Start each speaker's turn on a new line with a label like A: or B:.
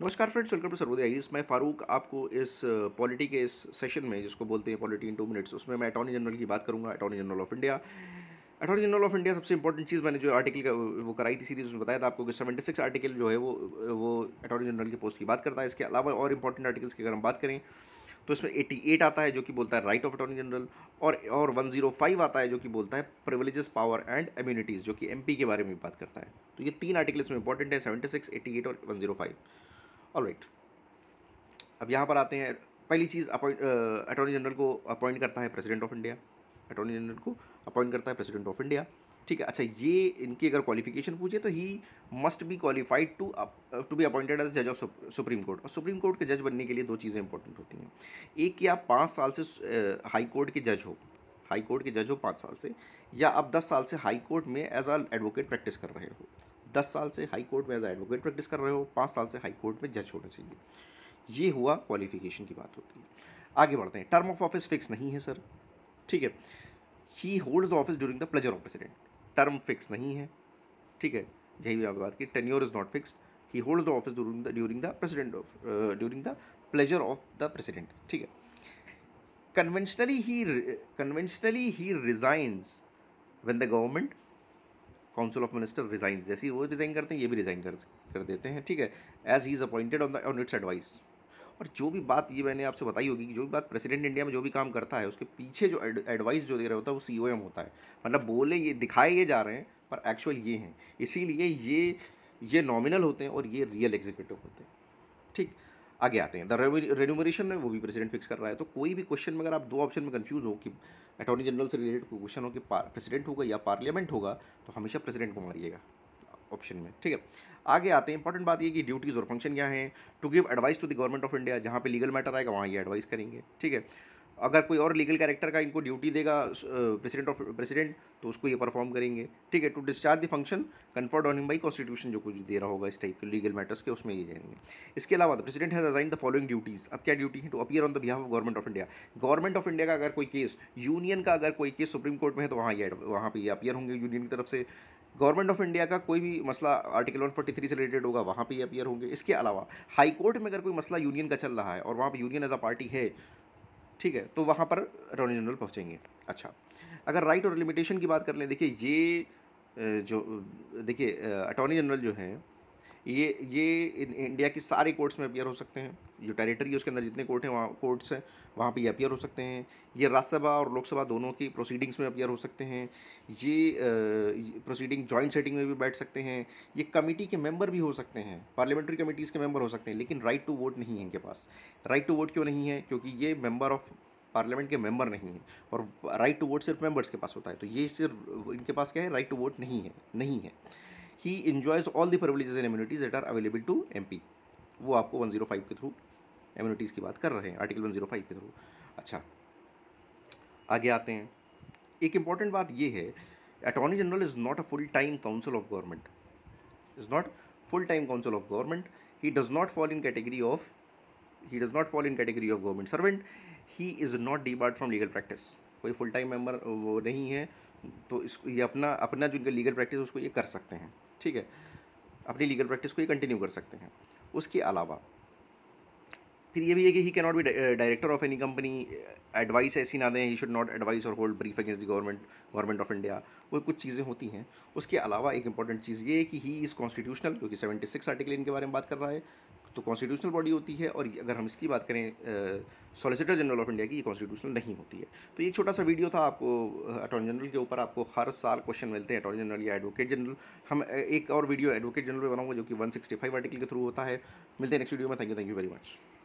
A: नमस्कार friends welcome to Sarvodaya eyes मैं फारूक आपको इस पॉलिटी के इस सेशन में जिसको बोलते हैं पॉलिटी इन टू मिनट्स उसमें मैं अटॉर्नी जनरल की बात करूंगा attorney general of India attorney general of India सबसे इंपॉर्टेंट चीज़ मैंने जो आर्टिकल का वो कराई थी सीरीज में बताया था आपको कि सेवेंटी सिक्स आर्टिकल जो है वो वो अटॉर्नी जनरल की पोस्ट की बात करता है इसके अलावा और इंपॉर्टेंट आर्टिकल्स की अगर हम बात करें तो इसमें एटी एट आता है जो कि बोलता है राइट ऑफ अटॉर्नी जनरल और और वन जीरो फाइव आता है जो कि बोलता है प्रिवेलेजेस पावर एंड इम्यूनिटीज़ जो कि एम के बारे में बात करता है तो ये तीन आर्टिकल इसमें इंपॉर्टेंट है सेवेंटी सिक्स एटी एट और वन जीरो फाइव राइट अब यहाँ पर आते हैं पहली चीज़ अपॉइंट अटॉर्नी जनरल को अपॉइंट करता है president of India attorney general को अपॉइंट करता है प्रेसिडेंट ऑफ इंडिया ठीक है अच्छा ये इनकी अगर क्वालिफिकेशन पूछे तो he must be qualified to to be appointed as जज ऑफ सुप्रीम कोर्ट और सुप्रीम कोर्ट के जज बनने के लिए दो चीज़ें इंपॉर्टेंट होती हैं एक कि आप पाँच साल से हाई कोर्ट के जज हो हाई कोर्ट के जज हो पाँच साल से या आप दस साल से हाई कोर्ट में एज आ एडवोकेट प्रैक्टिस कर रहे हो दस साल से हाई कोर्ट में एज एडवोकेट प्रैक्टिस कर रहे हो पाँच साल से हाई कोर्ट में जज होना चाहिए ये हुआ क्वालिफिकेशन की बात होती है आगे बढ़ते हैं टर्म ऑफ ऑफिस फिक्स नहीं है सर ठीक है he holds office during the pleasure of president term fix नहीं है ठीक है यही भी आपने बात की tenure is not fix he holds the office during the during the president of during the pleasure of the president ठीक है conventionally he conventionally he resigns when the government council of minister resign जैसे वो resign करते हैं ये भी resign कर कर देते हैं ठीक है as he is appointed on the on its advice और जो भी बात ये मैंने आपसे बताई होगी कि जो भी बात प्रेसिडेंट इंडिया में जो भी काम करता है उसके पीछे जो एडवाइस जो दे रहा होता है वो सी होता है मतलब बोले ये दिखाए ये जा रहे हैं पर एक्चुअल ये हैं इसीलिए ये ये नॉमिनल होते हैं और ये रियल एग्जीक्यूटिव होते हैं ठीक आगे आते हैं द रेन्यूमरेशन में वो भी प्रेसिडेंट फिक्स कर रहा है तो कोई भी क्वेश्चन में अगर आप दो ऑप्शन में कंफ्यूज हो कि अटॉर्नी जनरल से रिलेटेड कोई क्वेश्चन हो कि प्रेसिडेंट होगा या पार्लियामेंट होगा तो हमेशा प्रेसिडेंट को मारिएगा ऑप्शन में ठीक है आगे आते हैं इंपॉर्टेंट बात ये कि ड्यूटीज़ और फंक्शन क्या है to give advice to the government of India जहाँ पे लीगल मैटर आएगा वहाँ ये एडवाइस करेंगे ठीक है अगर कोई और लीगल कैरेक्टर का इनको ड्यूटी देगा प्रेसिडेंट ऑफ प्रेसिडेंट तो उसको ये परफॉर्म करेंगे ठीक है to discharge the function conferred on him by constitution जो कुछ दे रहा होगा इस टाइप के लीगल मैटर्स के उसमें ये जाएंगे इसके अलावा president has assigned the following duties अब क्या ड्यूटी है to appear on the behalf of government of India government of India का अगर कोई केस यूनियन का अगर कोई केस सुप्रीम कोर्ट में है तो वहाँ ये वहाँ पर ये अपियर होंगे यूनियन की तरफ से गवर्नमेंट ऑफ इंडिया का कोई भी मसला आर्टिकल 143 से रिलेटेड होगा वहाँ पे ये अपियर होंगे इसके अलावा हाई कोर्ट में अगर कोई मसला यूनियन का चल रहा है और वहाँ पे यूनियन एज अ पार्टी है ठीक है तो वहाँ पर अटॉर्नी जनरल पहुँचेंगे अच्छा अगर राइट और लिमिटेशन की बात कर लें देखिए ये जो देखिए अटॉर्नी जनरल जो हैं ये ये इंडिया की सारी कोर्ट्स में अपियर हो सकते हैं जो टेरिटरी है उसके अंदर जितने कोर्ट हैं वहाँ कोर्ट्स हैं वहाँ पे ये अपियर हो सकते हैं ये राज्यसभा और लोकसभा दोनों की प्रोसीडिंग्स में अपियर हो सकते हैं ये प्रोसीडिंग जॉइंट सेटिंग में भी बैठ सकते हैं ये कमेटी के मेंबर भी हो सकते हैं पार्लियामेंट्री कमेटीज़ के मेंबर हो सकते हैं लेकिन राइट टू वोट नहीं है इनके पास राइट टू वोट क्यों नहीं है क्योंकि ये मेंबर ऑफ पार्लियामेंट के मेंबर नहीं है और राइट टू वोट सिर्फ मेंबर्स के पास होता है तो ये सिर्फ इनके पास क्या है राइट टू वोट नहीं है नहीं है he enjoys all the privileges and immunities that are available to M P वो आपको वन जीरो फाइव के थ्रू इम्यूनिटीज़ की बात कर रहे हैं आर्टिकल वन जीरो फाइव के थ्रू अच्छा आगे आते हैं एक इम्पॉर्टेंट बात ये है attorney general is not a full time counsel of government is not full time counsel of government he does not fall in category of he does not fall in category of government servant he is not डी from legal practice कोई full time member वो नहीं है तो इसको ये अपना अपना जो इनका लीगल प्रैक्टिस उसको ये कर सकते हैं ठीक है अपनी लीगल प्रैक्टिस को ही कंटिन्यू कर सकते हैं उसके अलावा फिर ये भी है कि he cannot be director of any company advice ऐसी ना दें ही शुड नॉट एडवाइस और hold brief against the government government of India वो कुछ चीज़ें होती हैं उसके अलावा एक इंपॉर्टेंट चीज़ ये है कि ही इज़ कॉन्स्टिट्यूशनल क्योंकि सेवेंटी सिक्स आर्टिकल इनके बारे में बात कर रहा है तो कॉन्स्टिट्यूशनल बॉडी होती है और अगर हम इसकी बात करें सॉलिसिटर जनरल ऑफ इंडिया की ये कॉन्स्टिट्यूशनल नहीं होती है तो ये छोटा सा वीडियो था आपको अटॉर्नी जनरल के ऊपर आपको हर साल क्वेश्चन मिलते हैं अटॉर्नी जनरल या एडवोकेट जनरल हम एक और वीडियो एडवोकेट जनरल पर बनाऊंगा जो कि 165 आर्टिकल के थ्रू होता है मिलते हैं नेक्स्ट वीडियो में thank you thank you very much